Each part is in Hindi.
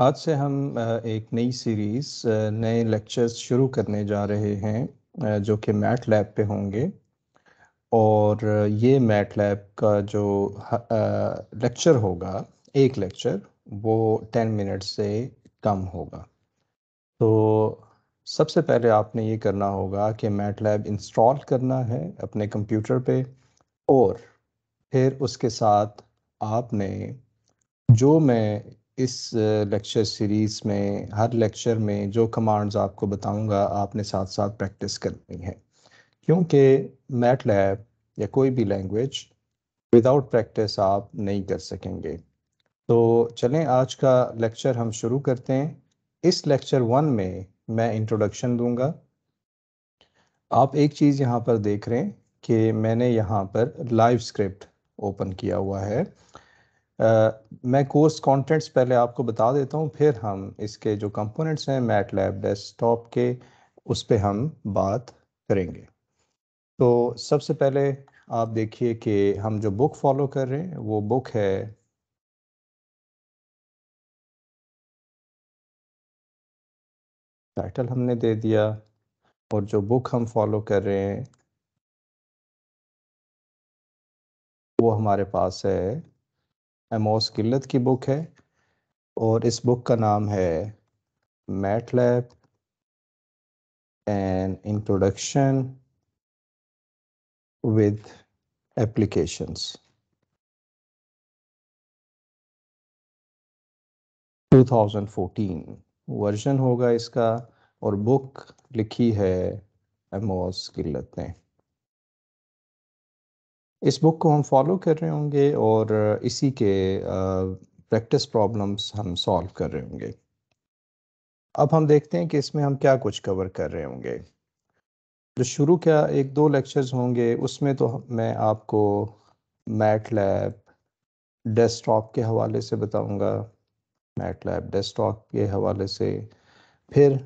आज से हम एक नई सीरीज नए लेक्चर्स शुरू करने जा रहे हैं जो कि मैट लैब पे होंगे और ये मैट लैब का जो लेक्चर होगा एक लेक्चर वो टेन मिनट से कम होगा तो सबसे पहले आपने ये करना होगा कि मैट लैब इंस्टॉल करना है अपने कंप्यूटर पे और फिर उसके साथ आपने जो मैं इस लेक्चर सीरीज़ में हर लेक्चर में जो कमांड्स आपको बताऊंगा आपने साथ साथ प्रैक्टिस करनी है क्योंकि मैट लैब या कोई भी लैंग्वेज विदाउट प्रैक्टिस आप नहीं कर सकेंगे तो चलें आज का लेक्चर हम शुरू करते हैं इस लेक्चर वन में मैं इंट्रोडक्शन दूंगा आप एक चीज़ यहाँ पर देख रहे हैं कि मैंने यहाँ पर लाइव स्क्रिप्ट ओपन किया हुआ है आ, मैं कोर्स कंटेंट्स पहले आपको बता देता हूँ फिर हम इसके जो कंपोनेंट्स हैं मैट लैब डेस्कटॉप के उस पर हम बात करेंगे तो सबसे पहले आप देखिए कि हम जो बुक फॉलो कर रहे हैं वो बुक है टाइटल हमने दे दिया और जो बुक हम फॉलो कर रहे हैं वो हमारे पास है एमोस किल्लत की बुक है और इस बुक का नाम है MATLAB and introduction with applications 2014 version होगा इसका और बुक लिखी है एमोस किल्लत ने इस बुक को हम फॉलो कर रहे होंगे और इसी के प्रैक्टिस प्रॉब्लम्स हम सॉल्व कर रहे होंगे अब हम देखते हैं कि इसमें हम क्या कुछ कवर कर रहे होंगे जो शुरू क्या एक दो लेक्चर्स होंगे उसमें तो मैं आपको मैट लैब डेस्कटॉप के हवाले से बताऊंगा मैट लैब डेस्कटॉप के हवाले से फिर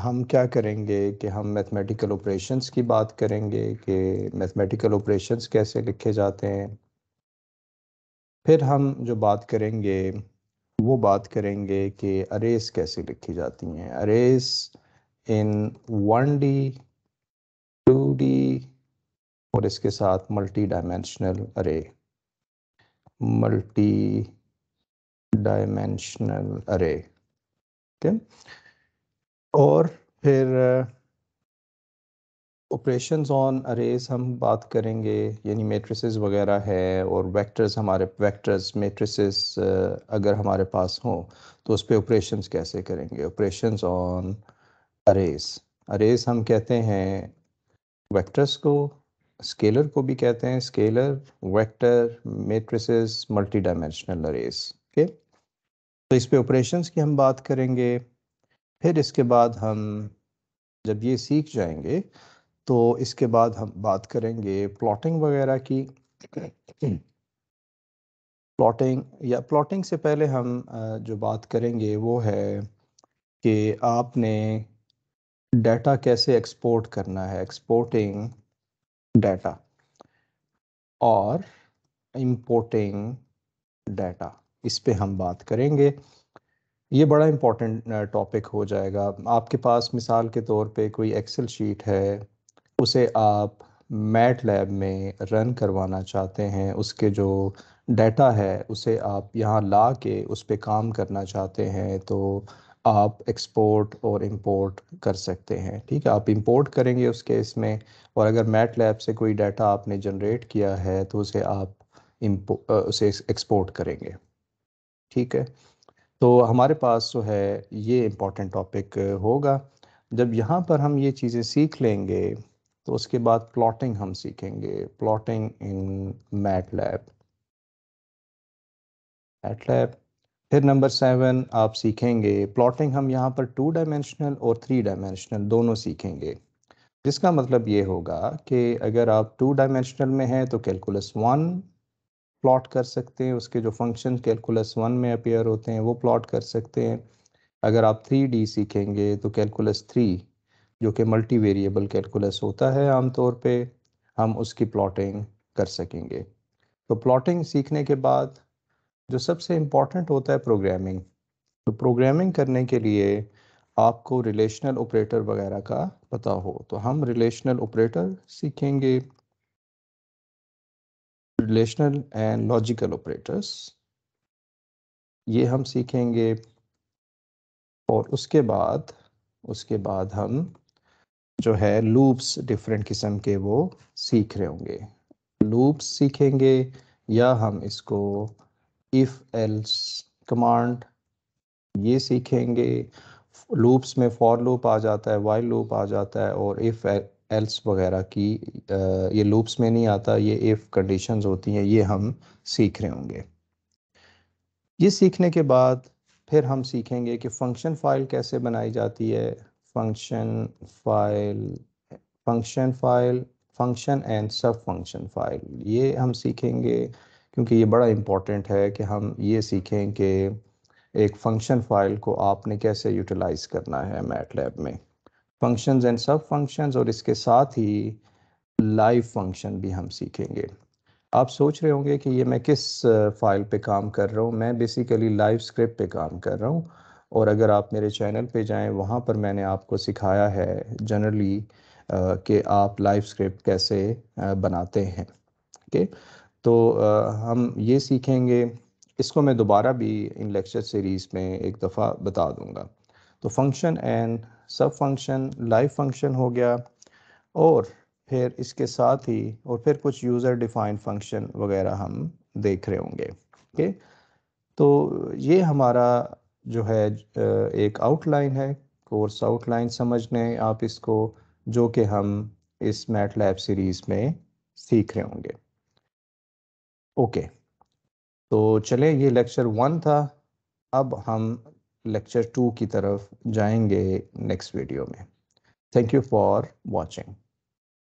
हम क्या करेंगे कि हम मैथमेटिकल ऑपरेशंस की बात करेंगे कि मैथमेटिकल ऑपरेशंस कैसे लिखे जाते हैं फिर हम जो बात करेंगे वो बात करेंगे कि अरेस कैसे लिखी जाती हैं arrays in one D two D और इसके साथ multi dimensional array multi dimensional array ठीक है और फिर ऑपरेशंस ऑन अरेज हम बात करेंगे यानी मेट्रिसेस वगैरह है और वेक्टर्स हमारे वेक्टर्स मेट्रिसेस uh, अगर हमारे पास हों तो उस पर ऑपरेशंस कैसे करेंगे ऑपरेशंस ऑन अरेज अरेज हम कहते हैं वेक्टर्स को स्केलर को भी कहते हैं scalar vector matrices multi dimensional arrays okay तो इस पे ऑपरेशंस की हम बात करेंगे फिर इसके बाद हम जब ये सीख जाएंगे तो इसके बाद हम बात करेंगे प्लॉटिंग वगैरह की प्लॉटिंग या प्लॉटिंग से पहले हम जो बात करेंगे वो है कि आपने डाटा कैसे एक्सपोर्ट करना है एक्सपोर्टिंग डाटा और इंपोर्टिंग डाटा इस पे हम बात करेंगे ये बड़ा इम्पोर्टेंट टॉपिक हो जाएगा आपके पास मिसाल के तौर पे कोई एक्सेल शीट है उसे आप मैट लैब में रन करवाना चाहते हैं उसके जो डाटा है उसे आप यहाँ ला के उस पर काम करना चाहते हैं तो आप एक्सपोर्ट और इंपोर्ट कर सकते हैं ठीक है आप इंपोर्ट करेंगे उस केस में और अगर मैट लैब से कोई डाटा आपने जनरेट किया है तो उसे आप उसे एक्सपोर्ट करेंगे ठीक है तो हमारे पास जो है ये इम्पोर्टेंट टॉपिक होगा जब यहाँ पर हम ये चीज़ें सीख लेंगे तो उसके बाद प्लॉटिंग हम सीखेंगे plotting in MATLAB MATLAB फिर नंबर सेवन आप सीखेंगे प्लॉटिंग हम यहाँ पर टू डायमेंशनल और थ्री डायमेंशनल दोनों सीखेंगे जिसका मतलब ये होगा कि अगर आप टू डायमेंशनल में हैं तो कैलकुलस वन प्लॉट कर सकते हैं उसके जो फंक्शन कैलकुलस वन में अपेयर होते हैं वो प्लॉट कर सकते हैं अगर आप थ्री डी सीखेंगे तो कैलकुलस थ्री जो कि मल्टी वेरिएबल कैलकुलस होता है आमतौर पे हम उसकी प्लॉटिंग कर सकेंगे तो प्लॉटिंग सीखने के बाद जो सबसे इम्पॉर्टेंट होता है प्रोग्रामिंग तो प्रोग्रामिंग करने के लिए आपको रिलेशनल ऑपरेटर वगैरह का पता हो तो हम रिलेशनल ऑपरेटर सीखेंगे रिलेशनल एंड लॉजिकल ऑपरेटर्स ये हम सीखेंगे और उसके बाद उसके बाद हम जो है लूप्स डिफरेंट किस्म के वो सीख रहे होंगे लूप्स सीखेंगे या हम इसको इफ़ एल्स कमांड ये सीखेंगे लूप्स में फॉर लूप आ जाता है वाइल लूप आ जाता है और इफ़ एल्स वगैरह की ये लूप्स में नहीं आता ये इफ़ कंडीशंस होती हैं ये हम सीख रहे होंगे ये सीखने के बाद फिर हम सीखेंगे कि फंक्शन फाइल कैसे बनाई जाती है function file function file function and sub function file ये हम सीखेंगे क्योंकि ये बड़ा इम्पॉर्टेंट है कि हम ये सीखें कि एक फंक्शन फाइल को आपने कैसे यूटिलाइज़ करना है मैट लैब में फंक्शंस एंड सब फंक्शंस और इसके साथ ही लाइव फंक्शन भी हम सीखेंगे आप सोच रहे होंगे कि ये मैं किस फाइल पे काम कर रहा हूँ मैं बेसिकली लाइव स्क्रिप्ट पे काम कर रहा हूँ और अगर आप मेरे चैनल पे जाएं वहाँ पर मैंने आपको सिखाया है जनरली कि आप लाइव स्क्रिप्ट कैसे बनाते हैं ओके तो आ, हम ये सीखेंगे इसको मैं दोबारा भी इन लेक्चर सीरीज़ में एक दफ़ा बता दूँगा तो function and sub function live function हो गया और फिर इसके साथ ही और फिर कुछ यूज़र डिफाइंड फंक्शन वगैरह हम देख रहे होंगे ओके तो ये हमारा जो है एक आउटलाइन है कोर्स आउटलाइन समझने आप इसको जो कि हम इस मैट लैब सीरीज़ में सीख रहे होंगे ओके तो चले ये लेक्चर वन था अब हम लेक्चर टू की तरफ जाएंगे नेक्स्ट वीडियो में थैंक यू फॉर वॉचिंग